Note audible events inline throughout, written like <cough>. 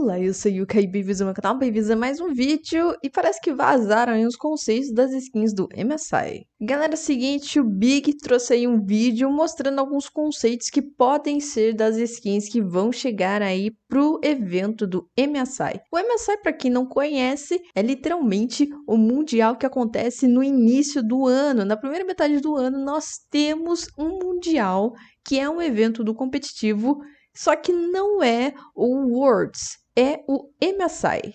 Olá, eu sou Yuka e bem-vindos ao meu canal, bem-vindos a mais um vídeo e parece que vazaram aí os conceitos das skins do MSI. Galera, é o seguinte, o Big trouxe aí um vídeo mostrando alguns conceitos que podem ser das skins que vão chegar aí pro evento do MSI. O MSI, para quem não conhece, é literalmente o mundial que acontece no início do ano. Na primeira metade do ano, nós temos um mundial que é um evento do competitivo só que não é o Worlds, é o MSI.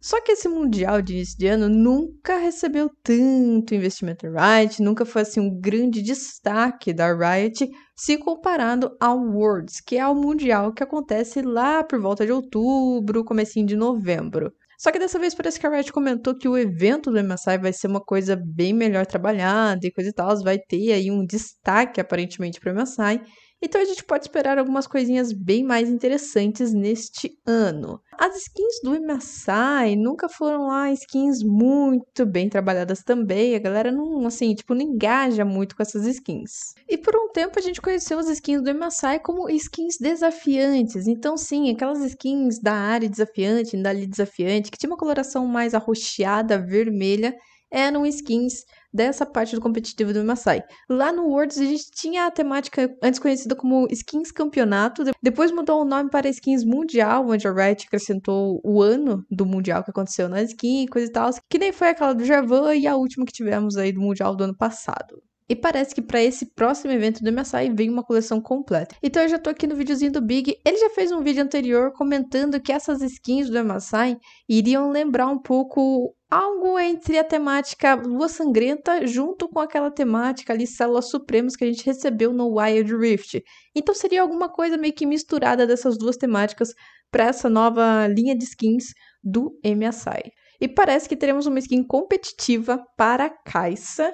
Só que esse mundial de início de ano nunca recebeu tanto investimento da Riot, nunca foi assim um grande destaque da Riot se comparado ao Worlds, que é o mundial que acontece lá por volta de outubro, comecinho de novembro. Só que dessa vez parece que a Riot comentou que o evento do MSI vai ser uma coisa bem melhor trabalhada e coisa e tal, vai ter aí um destaque aparentemente para o MSI, então a gente pode esperar algumas coisinhas bem mais interessantes neste ano. As skins do MSI nunca foram lá skins muito bem trabalhadas também. A galera não, assim, tipo, não engaja muito com essas skins. E por um tempo a gente conheceu as skins do MSI como skins desafiantes. Então, sim, aquelas skins da área desafiante, da ali desafiante, que tinha uma coloração mais arroxeada, vermelha eram é skins dessa parte do competitivo do Masai. Lá no Worlds a gente tinha a temática antes conhecida como Skins Campeonato, depois mudou o nome para Skins Mundial, onde a Riot acrescentou o ano do Mundial que aconteceu na skin e coisa e tal, que nem foi aquela do Javan e a última que tivemos aí do Mundial do ano passado. E parece que para esse próximo evento do MSI vem uma coleção completa. Então eu já tô aqui no videozinho do Big. Ele já fez um vídeo anterior comentando que essas skins do MSI iriam lembrar um pouco algo entre a temática Lua Sangrenta junto com aquela temática ali Células Supremas que a gente recebeu no Wild Rift. Então seria alguma coisa meio que misturada dessas duas temáticas para essa nova linha de skins do MSI. E parece que teremos uma skin competitiva para a Caixa.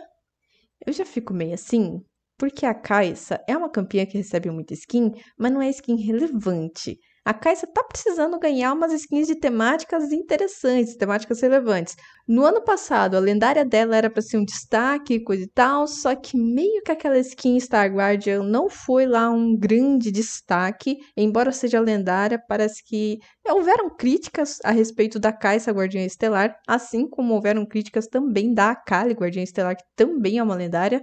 Eu já fico meio assim, porque a Caixa é uma campinha que recebe muita skin, mas não é skin relevante a Caixa está precisando ganhar umas skins de temáticas interessantes, temáticas relevantes. No ano passado, a lendária dela era para ser um destaque, coisa e tal, só que meio que aquela skin Star Guardian não foi lá um grande destaque, embora seja lendária, parece que houveram críticas a respeito da Caixa Guardiã Estelar, assim como houveram críticas também da Akali Guardiã Estelar, que também é uma lendária.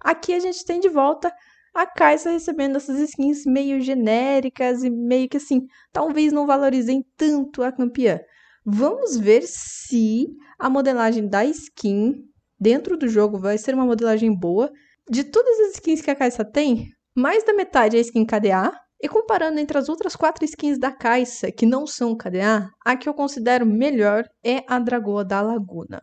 Aqui a gente tem de volta a Caixa recebendo essas skins meio genéricas e meio que assim, talvez não valorizem tanto a campeã. Vamos ver se a modelagem da skin dentro do jogo vai ser uma modelagem boa. De todas as skins que a Kaisa tem, mais da metade é skin KDA. E comparando entre as outras quatro skins da Kaisa que não são KDA, a que eu considero melhor é a Dragoa da Laguna.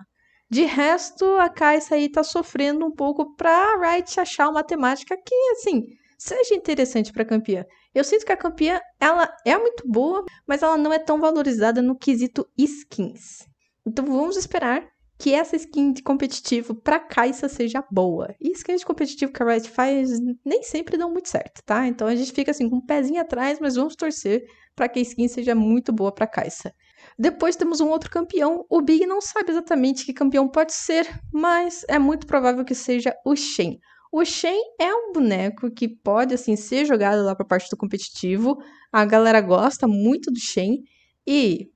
De resto, a Caixa aí tá sofrendo um pouco para a Wright achar uma temática que, assim, seja interessante para campeã. Eu sinto que a campeã, ela é muito boa, mas ela não é tão valorizada no quesito skins. Então vamos esperar que essa skin de competitivo para Caixa seja boa. E skins de competitivo que a Wright faz nem sempre dão muito certo, tá? Então a gente fica assim com um pezinho atrás, mas vamos torcer para que a skin seja muito boa para Caixa. Depois temos um outro campeão. O Big não sabe exatamente que campeão pode ser, mas é muito provável que seja o Shen. O Shen é um boneco que pode assim ser jogado lá para parte do competitivo. A galera gosta muito do Shen e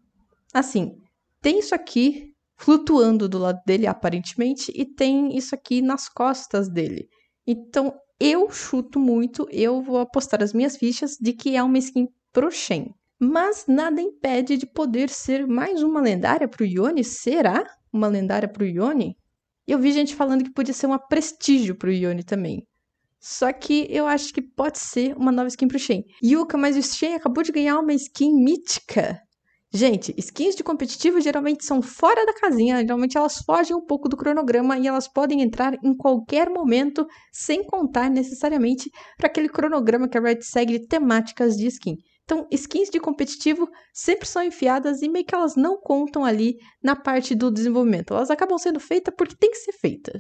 assim, tem isso aqui flutuando do lado dele aparentemente e tem isso aqui nas costas dele. Então, eu chuto muito, eu vou apostar as minhas fichas de que é uma skin pro Shen mas nada impede de poder ser mais uma lendária para o Ione. Será uma lendária para o Ione? Eu vi gente falando que podia ser uma prestígio para o Ione também. Só que eu acho que pode ser uma nova skin para o Shen. Yuka, mas o Shen acabou de ganhar uma skin mítica. Gente, skins de competitivo geralmente são fora da casinha, geralmente elas fogem um pouco do cronograma e elas podem entrar em qualquer momento, sem contar necessariamente para aquele cronograma que a Riot segue de temáticas de skin. Então, skins de competitivo sempre são enfiadas e meio que elas não contam ali na parte do desenvolvimento. Elas acabam sendo feitas porque tem que ser feita.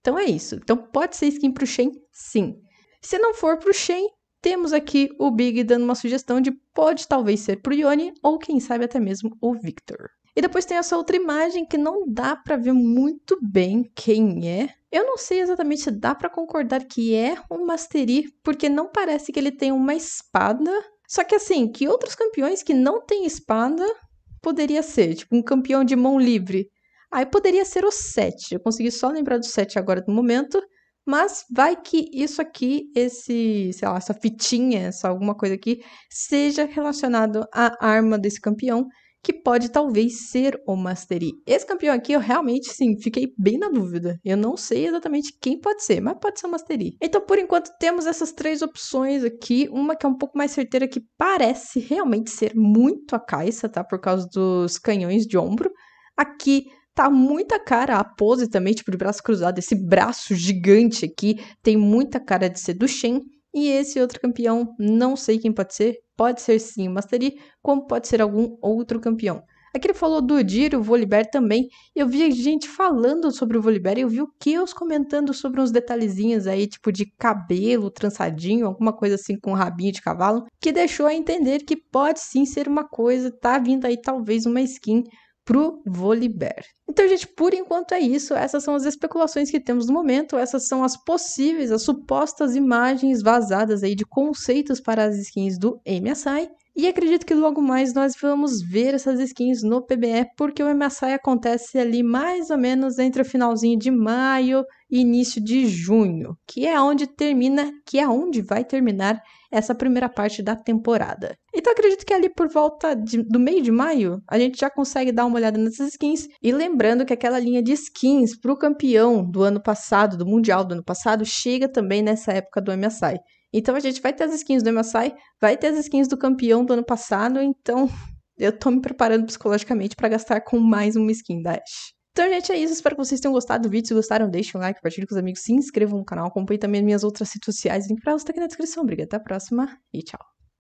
Então é isso. Então pode ser skin pro Shen, sim. Se não for pro Shen, temos aqui o Big dando uma sugestão de pode talvez ser pro Yone ou quem sabe até mesmo o Victor. E depois tem essa outra imagem que não dá para ver muito bem quem é. Eu não sei exatamente se dá para concordar que é um Mastery, porque não parece que ele tem uma espada só que assim, que outros campeões que não têm espada poderia ser? Tipo, um campeão de mão livre. Aí poderia ser o 7. Eu consegui só lembrar do 7 agora no momento. Mas vai que isso aqui, esse, sei lá, essa fitinha, essa alguma coisa aqui, seja relacionado à arma desse campeão que pode talvez ser o Mastery. Esse campeão aqui eu realmente sim, fiquei bem na dúvida. Eu não sei exatamente quem pode ser, mas pode ser o Mastery. Então, por enquanto, temos essas três opções aqui, uma que é um pouco mais certeira que parece realmente ser muito a caixa, tá? Por causa dos canhões de ombro. Aqui tá muita cara a pose também, tipo de braço cruzado, esse braço gigante aqui tem muita cara de ser do Shen. E esse outro campeão, não sei quem pode ser, pode ser sim o Mastery, como pode ser algum outro campeão. Aqui ele falou do Odir, o Volibear também. Eu vi gente falando sobre o Volibear e eu vi o Keos comentando sobre uns detalhezinhos aí, tipo de cabelo trançadinho, alguma coisa assim com um rabinho de cavalo, que deixou a entender que pode sim ser uma coisa, tá vindo aí talvez uma skin pro Volibear. Então, gente, por enquanto é isso. Essas são as especulações que temos no momento. Essas são as possíveis, as supostas imagens vazadas aí de conceitos para as skins do MSI. E acredito que logo mais nós vamos ver essas skins no PBE, porque o MSI acontece ali mais ou menos entre o finalzinho de maio e início de junho, que é onde termina, que é onde vai terminar essa primeira parte da temporada. Então acredito que ali por volta de, do meio de maio a gente já consegue dar uma olhada nessas skins e lembrando que aquela linha de skins para o campeão do ano passado, do mundial do ano passado, chega também nessa época do MSI. Então a gente vai ter as skins do MSI, vai ter as skins do campeão do ano passado, então <laughs> eu tô me preparando psicologicamente para gastar com mais uma skin Dash. Então, gente, é isso. Espero que vocês tenham gostado do vídeo. Se gostaram, deixem um like, compartilhem com os amigos, se inscrevam no canal, acompanhem também minhas outras redes sociais. Link pra elas tá aqui na descrição. Obrigada, até a próxima e tchau.